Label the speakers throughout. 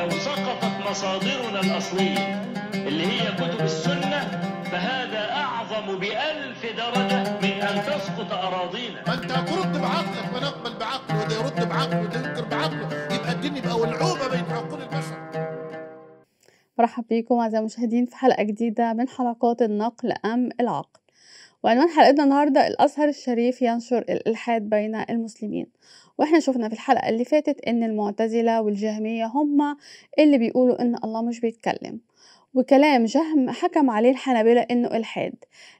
Speaker 1: لو سقطت مصادرنا الأصلية اللي هي كتب السنة فهذا أعظم بألف درجة من أن تسقط أراضينا فأنت أنت ترد بعقلك ونقبل بعقله وده يرد بعقله وده ينكر بعقله يبقى الدين يبقى ولعوبة بين عقول البشر مرحبا بكم أعزائي المشاهدين في حلقة جديدة من حلقات النقل أم العقل وعنوان حلقتنا النهاردة الأزهر الشريف ينشر الإلحاد بين المسلمين واحنا شفنا في الحلقة اللي فاتت إن المعتزلة والجهمية هما اللي بيقولوا إن الله مش بيتكلم وكلام جهم حكم عليه الحنابلة إنه إلحاد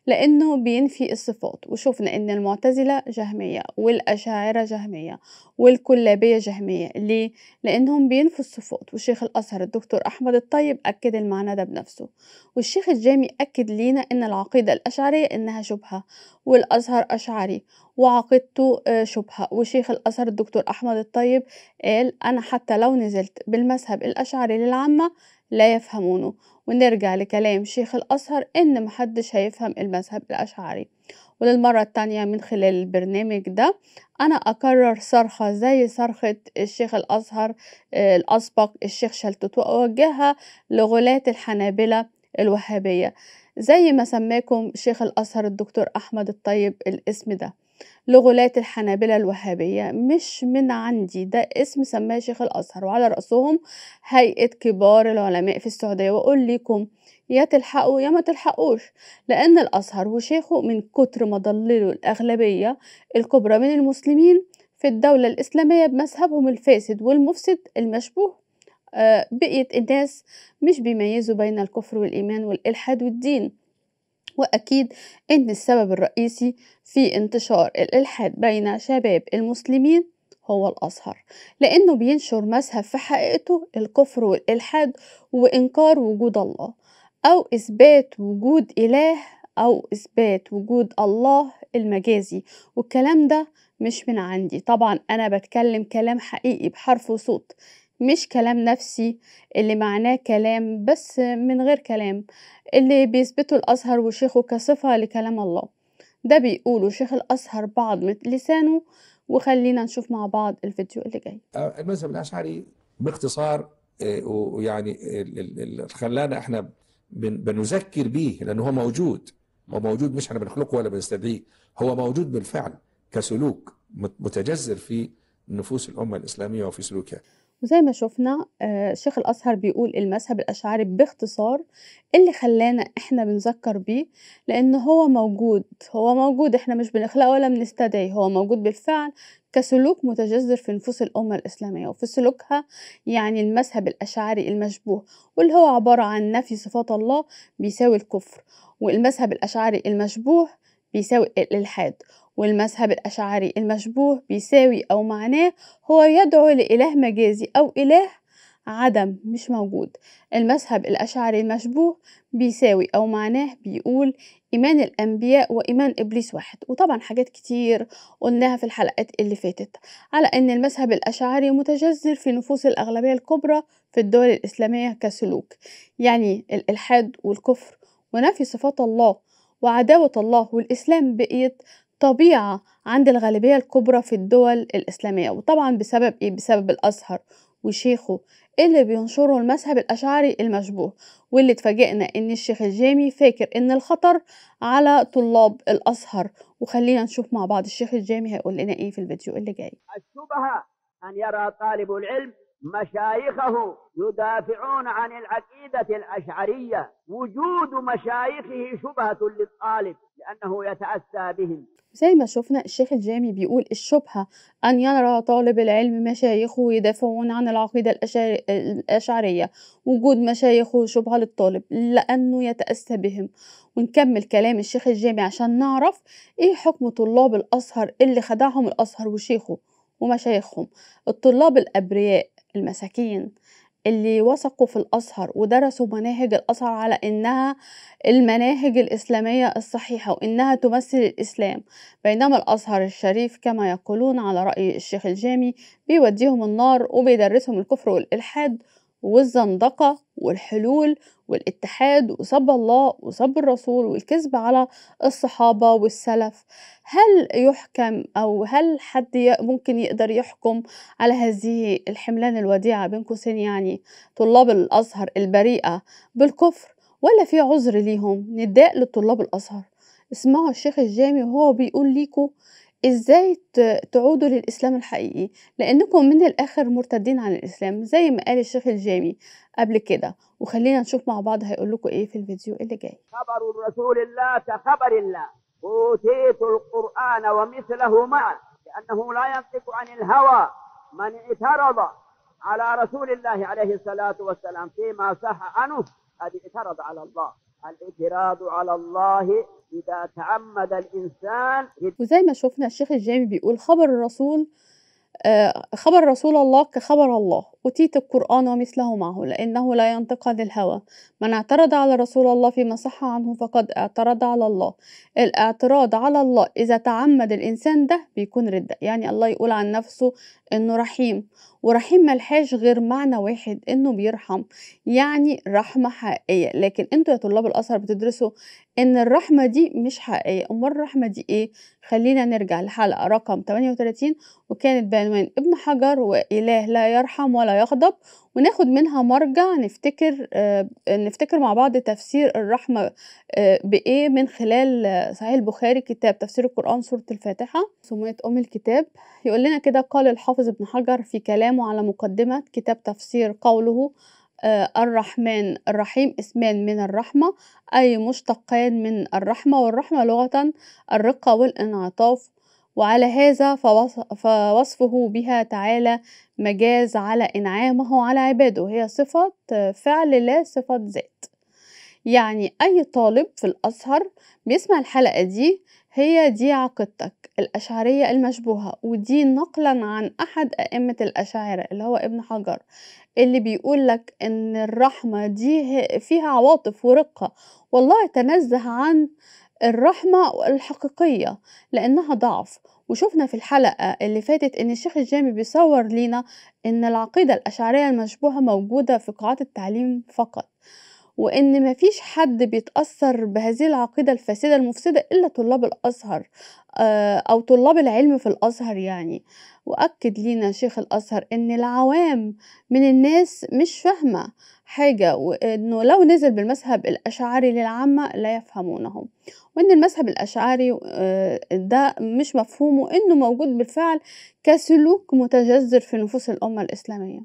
Speaker 1: لأنه بينفي الصفات وشوفنا إن المعتزلة جهمية والأشاعرة جهمية والكلابية جهمية ليه؟ لأنهم بينفوا الصفات وشيخ الأزهر الدكتور أحمد الطيب أكد المعنى ده بنفسه والشيخ الجامي أكد لينا إن العقيدة الأشعرية إنها شبهة والأزهر أشعري وعقيدته آه، شبهة وشيخ الأزهر الدكتور أحمد الطيب قال أنا حتى لو نزلت بالمذهب الأشعري للعامة لا يفهمونه ونرجع لكلام شيخ الأزهر إن محدش هيفهم المذهب الأشعري وللمرة التانية من خلال البرنامج ده أنا أكرر صرخة زي صرخة الشيخ الأزهر آه، الأسبق الشيخ شلتوت وأوجهها لغلاة الحنابلة الوهابية زي ما سماكم شيخ الأزهر الدكتور أحمد الطيب الاسم ده لغلاة الحنابلة الوهابية مش من عندي ده اسم سماه شيخ الأزهر وعلى رأسهم هيئة كبار العلماء في السعودية وأقول لكم يا تلحقوا يا ما تلحقوش لأن الأزهر وشيخه من كتر ما ضللوا الأغلبية الكبرى من المسلمين في الدولة الإسلامية بمذهبهم الفاسد والمفسد المشبوه آه، بقيت الناس مش بيميزوا بين الكفر والإيمان والإلحاد والدين وأكيد إن السبب الرئيسي في انتشار الإلحاد بين شباب المسلمين هو الأزهر لأنه بينشر مذهب في حقيقته الكفر والإلحاد وإنكار وجود الله أو إثبات وجود إله أو إثبات وجود الله المجازي والكلام ده مش من عندي طبعا أنا بتكلم كلام حقيقي بحرف وصوت مش كلام نفسي اللي معناه كلام بس من غير كلام اللي بيثبته الأزهر وشيخه كصفة لكلام الله ده بيقوله شيخ الأزهر بعض من لسانه وخلينا نشوف مع بعض الفيديو اللي جاي آه، المذهب الأشعري باختصار آه، ويعني خلانا احنا بنذكر بيه لأنه هو موجود هو موجود مش احنا بنخلقه ولا بنستدعيه هو موجود بالفعل كسلوك متجذر في نفوس الأمة الإسلامية وفي سلوكها وزي ما شفنا آه، الشيخ شيخ الأزهر بيقول المذهب الأشعري باختصار اللي خلانا إحنا بنذكر بيه لأن هو موجود هو موجود إحنا مش بنخلقه ولا بنستدعيه هو موجود بالفعل كسلوك متجذر في نفوس الأمة الإسلامية وفي سلوكها يعني المذهب الأشعري المشبوه واللي هو عبارة عن نفي صفات الله بيساوي الكفر والمذهب الأشعري المشبوه بيساوي الإلحاد والمذهب الأشعري المشبوه بيساوي أو معناه هو يدعو لإله مجازي أو إله عدم مش موجود المذهب الأشعري المشبوه بيساوي أو معناه بيقول إيمان الأنبياء وإيمان إبليس واحد وطبعا حاجات كتير قلناها في الحلقات اللي فاتت على أن المذهب الأشعري متجذر في نفوس الأغلبية الكبرى في الدول الإسلامية كسلوك يعني الإلحاد والكفر ونفي صفات الله وعداوة الله والإسلام بقيت طبيعة عند الغالبية الكبرى في الدول الإسلامية وطبعا بسبب إيه؟ بسبب الأزهر وشيخه اللي بينشره المذهب الأشعري المشبوه واللي اتفاجئنا إن الشيخ الجامي فاكر إن الخطر على طلاب الأزهر وخلينا نشوف مع بعض الشيخ الجامي هيقول لنا إيه في الفيديو اللي جاي الشبهة أن يرى طالب العلم مشايخه يدافعون عن العقيدة الأشعرية وجود مشايخه شبهة للطالب لأنه يتأسى بهم زي ما شفنا الشيخ الجامي بيقول الشبهة أن يرى طالب العلم مشايخه يدافعون عن العقيدة الأشعرية وجود مشايخه شبهة للطالب لأنه يتأسى بهم ونكمل كلام الشيخ الجامي عشان نعرف إيه حكم طلاب الأزهر اللي خدعهم الأزهر وشيخه ومشايخهم الطلاب الأبرياء المساكين اللي وثقوا في الازهر ودرسوا مناهج الازهر على انها المناهج الاسلاميه الصحيحه وانها تمثل الاسلام بينما الازهر الشريف كما يقولون على راي الشيخ الجامي بيوديهم النار وبيدرسهم الكفر والالحاد والزندقة والحلول والاتحاد وصب الله وصب الرسول والكذب على الصحابة والسلف هل يحكم أو هل حد ممكن يقدر يحكم على هذه الحملان الوديعة بين قوسين يعني طلاب الأزهر البريئة بالكفر ولا في عذر ليهم نداء للطلاب الأزهر اسمعوا الشيخ الجامي وهو بيقول ليكوا ازاي تعودوا للإسلام الحقيقي لأنكم من الآخر مرتدين عن الإسلام زي ما قال الشيخ الجامي قبل كده وخلينا نشوف مع بعض هيقول لكم إيه في الفيديو اللي جاي خبر رسول الله كخبر الله أوتيت القرآن ومثله معه لأنه لا ينطق عن الهوى من اعترض على رسول الله عليه الصلاة والسلام فيما صح عنه قد اعترض على الله الاعتراض على الله إذا تعمد الإنسان وزي ما شفنا الشيخ الجامي بيقول خبر الرسول آه، خبر رسول الله كخبر الله أوتيت القرآن ومثله معه لأنه لا ينطق عن الهوى من اعترض على رسول الله فيما صح عنه فقد اعترض على الله الاعتراض على الله إذا تعمد الإنسان ده بيكون ردة يعني الله يقول عن نفسه إنه رحيم ورحيم ملهاش غير معنى واحد انه بيرحم يعني رحمة حقيقية لكن انتوا يا طلاب الأثر بتدرسوا ان الرحمة دي مش حقيقية امال الرحمة دي ايه خلينا نرجع لحلقة رقم 38 وكانت بعنوان ابن حجر وإله لا يرحم ولا يغضب وناخد منها مرجع نفتكر آه، نفتكر مع بعض تفسير الرحمة آه، بإيه من خلال آه، صحيح البخاري كتاب تفسير القرآن سورة الفاتحة سميت أم الكتاب يقول لنا كده قال الحافظ ابن حجر في كلامه على مقدمة كتاب تفسير قوله الرحمن الرحيم اسمان من الرحمة أي مشتقان من الرحمة والرحمة لغة الرقة والانعطاف وعلى هذا فوصفه بها تعالى مجاز على إنعامه على عباده هي صفة فعل لا صفة ذات يعني أي طالب في الأزهر بيسمع الحلقة دي هي دي عقيدتك الأشعرية المشبوهة ودي نقلا عن أحد أئمة الأشاعرة اللي هو ابن حجر اللي بيقول لك إن الرحمة دي فيها عواطف ورقة والله تنزه عن الرحمة الحقيقية لأنها ضعف وشفنا في الحلقة اللي فاتت إن الشيخ الجامي بيصور لينا إن العقيدة الأشعرية المشبوهة موجودة في قاعات التعليم فقط وإن مفيش حد بيتأثر بهذه العقيدة الفاسدة المفسدة إلا طلاب الأزهر آه، أو طلاب العلم في الأزهر يعني وأكد لينا شيخ الأزهر إن العوام من الناس مش فاهمة حاجة وإنه لو نزل بالمذهب الأشعري للعامة لا يفهمونه وإن المذهب الأشعري آه، ده مش مفهومه إنه موجود بالفعل كسلوك متجذر في نفوس الأمة الإسلامية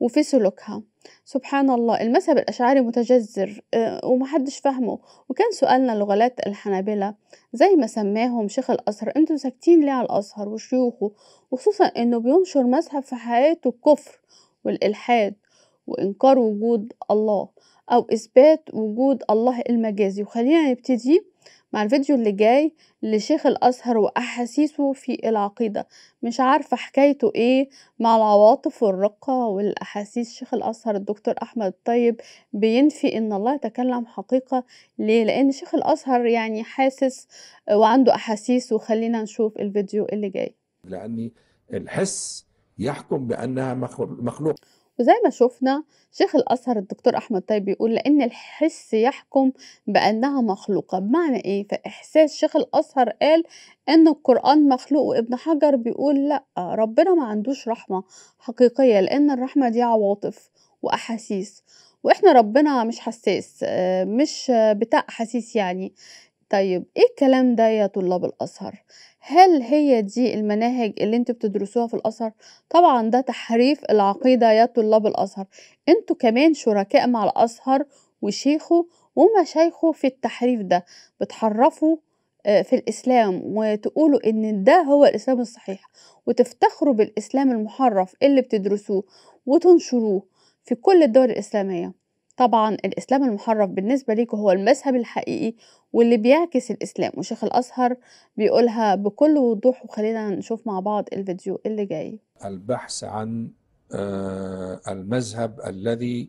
Speaker 1: وفي سلوكها سبحان الله المذهب الأشعري متجذر آه، ومحدش فاهمه وكان سؤالنا لغلات الحنابلة زي ما سماهم شيخ الأزهر أنتم ساكتين ليه على الأزهر وشيوخه وخصوصا انه بينشر مذهب في حياته الكفر والإلحاد وإنكار وجود الله أو إثبات وجود الله المجازي وخلينا نبتدي مع الفيديو اللي جاي لشيخ الأزهر وأحاسيسه في العقيدة مش عارفة حكايته إيه مع العواطف والرقة والأحاسيس شيخ الأزهر الدكتور أحمد الطيب بينفي إن الله يتكلم حقيقة ليه لأن شيخ الأزهر يعني حاسس وعنده أحاسيس وخلينا نشوف الفيديو اللي جاي لأني الحس يحكم بأنها مخلوق وزي ما شفنا شيخ الأزهر الدكتور أحمد طيب بيقول لأن الحس يحكم بأنها مخلوقة بمعنى إيه؟ فإحساس شيخ الأزهر قال إن القرآن مخلوق وابن حجر بيقول لأ ربنا ما عندوش رحمة حقيقية لأن الرحمة دي عواطف وأحاسيس وإحنا ربنا مش حساس آه، مش بتاع أحاسيس يعني طيب ايه الكلام ده يا طلاب الازهر هل هي دي المناهج اللي انتوا بتدرسوها في الازهر طبعا ده تحريف العقيده يا طلاب الازهر انتوا كمان شركاء مع الازهر وشيخه ومشايخه في التحريف ده بتحرفوا آه، في الإسلام وتقولوا إن ده هو الإسلام الصحيح وتفتخروا بالإسلام المحرف اللي بتدرسوه وتنشروه في كل الدول الإسلامية طبعا الإسلام المحرف بالنسبة ليكوا هو المذهب الحقيقي واللي بيعكس الإسلام وشيخ الأزهر بيقولها بكل وضوح وخلينا نشوف مع بعض الفيديو اللي جاي البحث عن آه، المذهب الذي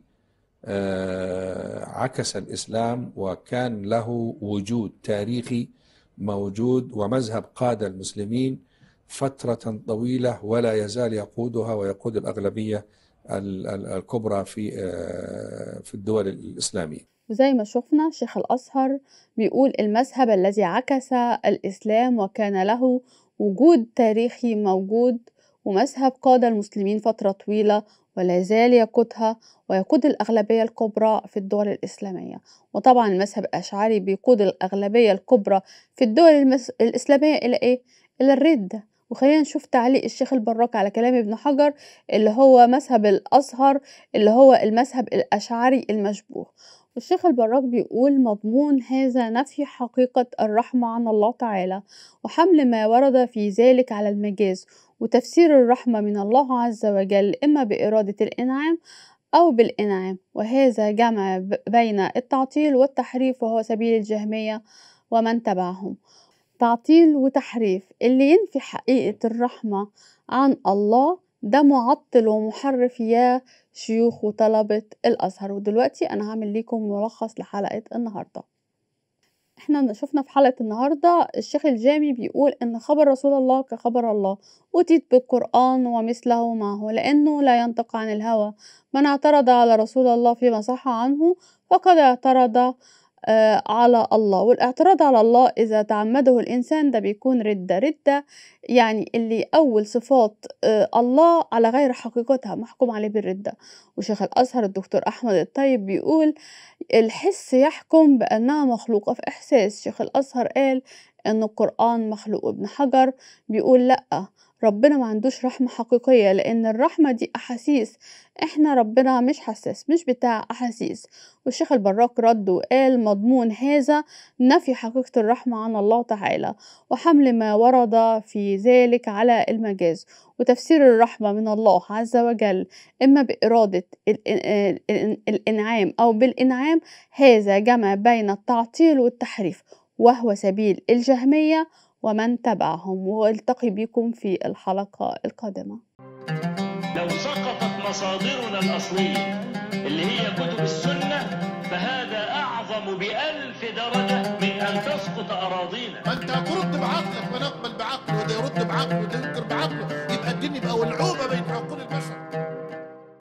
Speaker 1: آه، عكس الإسلام وكان له وجود تاريخي موجود ومذهب قاد المسلمين فترة طويلة ولا يزال يقودها ويقود الأغلبية الكبرى في آه، في الدول الاسلاميه وزي ما شفنا شيخ الازهر بيقول المذهب الذي عكس الاسلام وكان له وجود تاريخي موجود ومذهب قاد المسلمين فتره طويله ولا زال يقودها ويقود الأغلبية الكبرى في الدول الإسلامية وطبعا المذهب الأشعري بيقود الأغلبية الكبرى في الدول الإسلامية إلى إيه؟ إلى الردة وخلينا نشوف تعليق الشيخ البراك على كلام ابن حجر اللي هو مذهب الأزهر اللي هو المذهب الأشعري المشبوه والشيخ البراك بيقول مضمون هذا نفي حقيقة الرحمة عن الله تعالى وحمل ما ورد في ذلك على المجاز وتفسير الرحمة من الله عز وجل إما بإرادة الإنعام أو بالإنعام وهذا جمع بين التعطيل والتحريف وهو سبيل الجهمية ومن تبعهم تعطيل وتحريف اللي ينفي حقيقة الرحمة عن الله ده معطل ومحرف يا شيوخ وطلبة الأزهر ودلوقتي أنا هعمل لكم ملخص لحلقة النهاردة احنا شفنا في حلقة النهاردة الشيخ الجامي بيقول ان خبر رسول الله كخبر الله وتيت بالقرآن ومثله معه لأنه لا ينطق عن الهوى من اعترض على رسول الله فيما صح عنه فقد اعترض آه، على الله والاعتراض على الله إذا تعمده الإنسان ده بيكون ردة ردة يعني اللي أول صفات آه، الله على غير حقيقتها محكوم عليه بالردة وشيخ الأزهر الدكتور أحمد الطيب بيقول الحس يحكم بأنها مخلوقة في إحساس شيخ الأزهر قال إن القرآن مخلوق ابن حجر بيقول لأ ربنا ما عندوش رحمة حقيقية لأن الرحمة دي أحاسيس إحنا ربنا مش حساس مش بتاع أحاسيس والشيخ البراك رد وقال مضمون هذا نفي حقيقة الرحمة عن الله تعالى وحمل ما ورد في ذلك على المجاز وتفسير الرحمة من الله عز وجل إما بإرادة الإنعام أو بالإنعام هذا جمع بين التعطيل والتحريف وهو سبيل الجهمية ومن تبعهم والتقي بكم في الحلقة القادمة لو سقطت مصادرنا الأصلية اللي هي كتب السنة فهذا أعظم بألف درجة من أن تسقط أراضينا ما أنت ترد بعقلك ونقبل بعقله وده يرد بعقله وده ينكر بعقله يبقى الدنيا يبقى ولعوبة بين عقول البشر